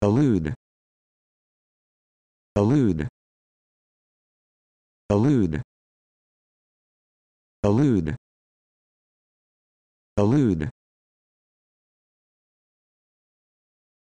Allude. Allude. Allude. Allude. Allude.